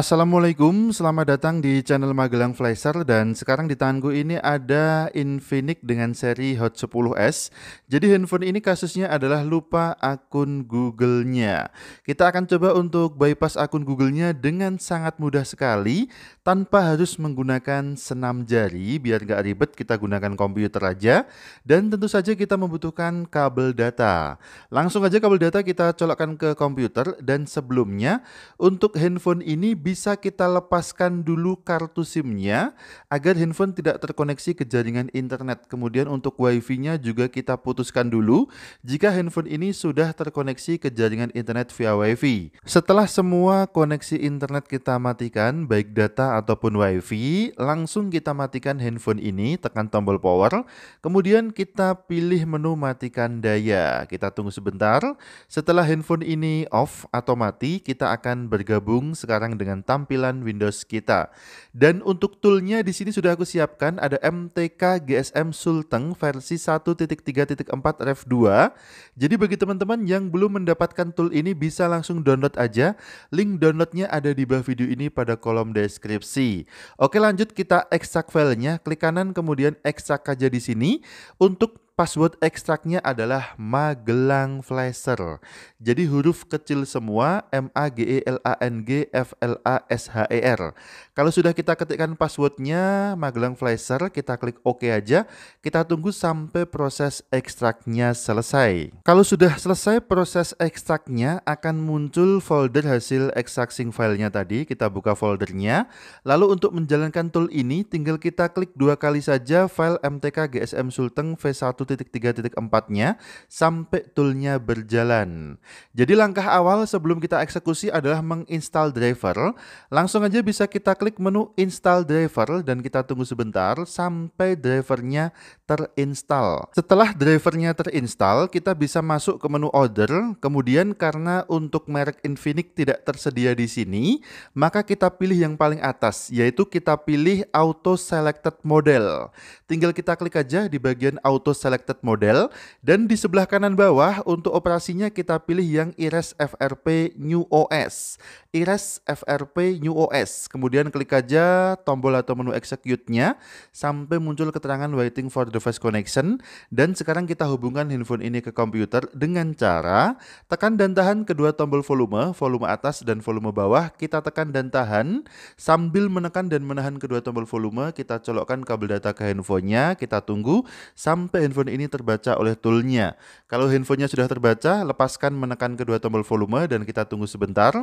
Assalamualaikum, selamat datang di channel Magelang Flasher dan sekarang di tanganku ini ada Infinix dengan seri Hot 10S. Jadi handphone ini kasusnya adalah lupa akun Google-nya. Kita akan coba untuk bypass akun Google-nya dengan sangat mudah sekali tanpa harus menggunakan senam jari biar nggak ribet kita gunakan komputer aja dan tentu saja kita membutuhkan kabel data. Langsung aja kabel data kita colokkan ke komputer dan sebelumnya untuk handphone ini bisa kita lepaskan dulu kartu SIM-nya agar handphone tidak terkoneksi ke jaringan internet. Kemudian untuk WiFi-nya juga kita putuskan dulu jika handphone ini sudah terkoneksi ke jaringan internet via WiFi. Setelah semua koneksi internet kita matikan, baik data ataupun WiFi, langsung kita matikan handphone ini, tekan tombol power, kemudian kita pilih menu matikan daya. Kita tunggu sebentar. Setelah handphone ini off atau mati, kita akan bergabung sekarang dengan dengan tampilan Windows kita. Dan untuk toolnya di sini sudah aku siapkan ada MTK GSM Sulteng versi 1.3.4 Rev 2. Jadi bagi teman-teman yang belum mendapatkan tool ini bisa langsung download aja. Link downloadnya ada di bawah video ini pada kolom deskripsi. Oke lanjut kita ekstrak filenya, klik kanan kemudian ekstrak aja di sini. Untuk Password ekstraknya adalah Magelang Flasher. Jadi huruf kecil semua M A G E L A N G F L A S H E R. Kalau sudah kita ketikkan passwordnya Magelang Flasher, kita klik OK aja. Kita tunggu sampai proses ekstraknya selesai. Kalau sudah selesai proses ekstraknya akan muncul folder hasil extracting filenya tadi. Kita buka foldernya. Lalu untuk menjalankan tool ini tinggal kita klik dua kali saja file MTK GSM Sulteng V1 1.3.4-nya sampai toolnya berjalan. Jadi langkah awal sebelum kita eksekusi adalah menginstal driver. Langsung aja bisa kita klik menu install driver dan kita tunggu sebentar sampai drivernya terinstall. Setelah drivernya terinstall, kita bisa masuk ke menu order. Kemudian karena untuk merek Infinix tidak tersedia di sini, maka kita pilih yang paling atas, yaitu kita pilih auto selected model. Tinggal kita klik aja di bagian auto selected model dan di sebelah kanan bawah untuk operasinya kita pilih yang iris FRP New OS. Iris FRP New OS. Kemudian klik aja tombol atau menu execute-nya sampai muncul keterangan waiting for the device connection dan sekarang kita hubungkan handphone ini ke komputer dengan cara tekan dan tahan kedua tombol volume, volume atas dan volume bawah kita tekan dan tahan sambil menekan dan menahan kedua tombol volume kita colokkan kabel data ke handphonenya, kita tunggu sampai handphone ini terbaca oleh toolnya. Kalau handphonenya sudah terbaca, lepaskan menekan kedua tombol volume dan kita tunggu sebentar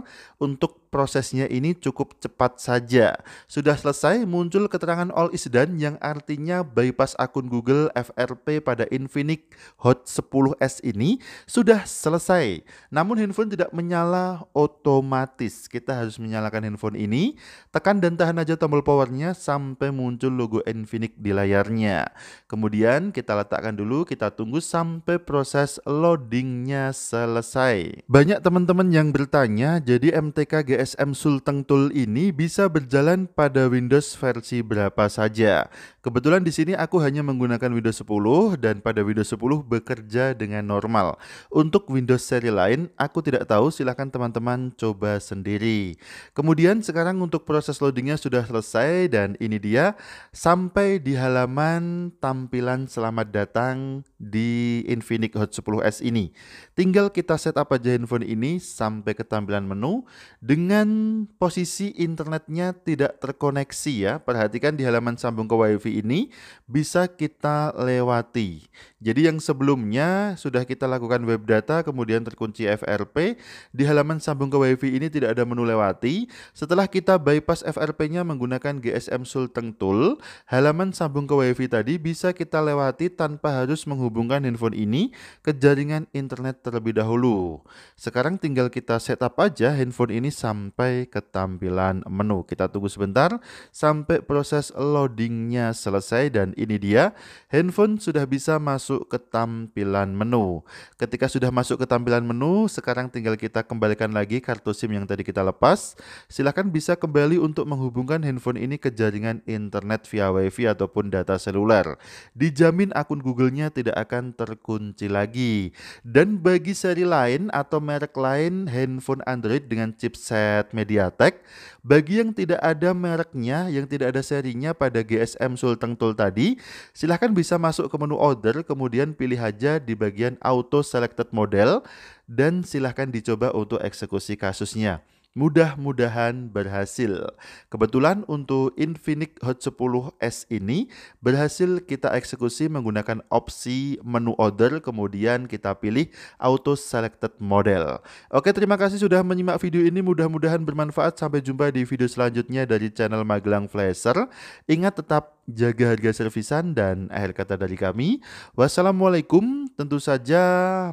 untuk prosesnya ini cukup cepat saja. Sudah selesai muncul keterangan all is done yang artinya bypass akun Google Google FRP pada Infinix Hot 10s ini sudah selesai. Namun handphone tidak menyala otomatis. Kita harus menyalakan handphone ini, tekan dan tahan aja tombol powernya sampai muncul logo Infinix di layarnya. Kemudian kita letakkan dulu, kita tunggu sampai proses loadingnya selesai. Banyak teman-teman yang bertanya, jadi MTK GSM Sulteng Tool ini bisa berjalan pada Windows versi berapa saja. Kebetulan di sini aku hanya menggunakan Windows 10 dan pada Windows 10 bekerja dengan normal. Untuk Windows seri lain, aku tidak tahu silahkan teman-teman coba sendiri. Kemudian sekarang untuk proses loadingnya sudah selesai dan ini dia sampai di halaman tampilan selamat datang di Infinix Hot 10s ini. Tinggal kita setup aja handphone ini sampai ke tampilan menu dengan posisi internetnya tidak terkoneksi ya. Perhatikan di halaman sambung ke WiFi ini bisa kita lewati. Jadi yang sebelumnya sudah kita lakukan web data kemudian terkunci FRP, di halaman sambung ke WiFi ini tidak ada menu lewati. Setelah kita bypass FRP-nya menggunakan GSM Sulteng Tool, halaman sambung ke WiFi tadi bisa kita lewati tanpa harus menghubungkan handphone ini ke jaringan internet terlebih dahulu. Sekarang tinggal kita setup aja handphone ini sampai ke tampilan menu. Kita tunggu sebentar sampai proses loadingnya selesai dan ini dia, handphone sudah bisa masuk ke tampilan menu. Ketika sudah masuk ke tampilan menu, sekarang tinggal kita kembalikan lagi kartu SIM yang tadi kita lepas. Silahkan bisa kembali untuk menghubungkan handphone ini ke jaringan internet via wifi ataupun data seluler. Dijamin akun googlenya tidak akan terkunci lagi. Dan bagi seri lain atau merek lain handphone Android dengan chipset MediaTek, bagi yang tidak ada mereknya, yang tidak ada serinya pada GSM muncul tengtul tadi, silahkan bisa masuk ke menu order, kemudian pilih aja di bagian auto selected model, dan silahkan dicoba untuk eksekusi kasusnya. Mudah-mudahan berhasil. Kebetulan untuk Infinix Hot 10 S ini berhasil kita eksekusi menggunakan opsi menu order kemudian kita pilih auto selected model. Oke, terima kasih sudah menyimak video ini. Mudah-mudahan bermanfaat. Sampai jumpa di video selanjutnya dari channel Magelang Flasher. Ingat tetap jaga harga servisan dan akhir kata dari kami. Wassalamualaikum tentu saja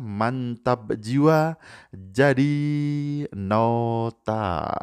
mantap jiwa jadi nota.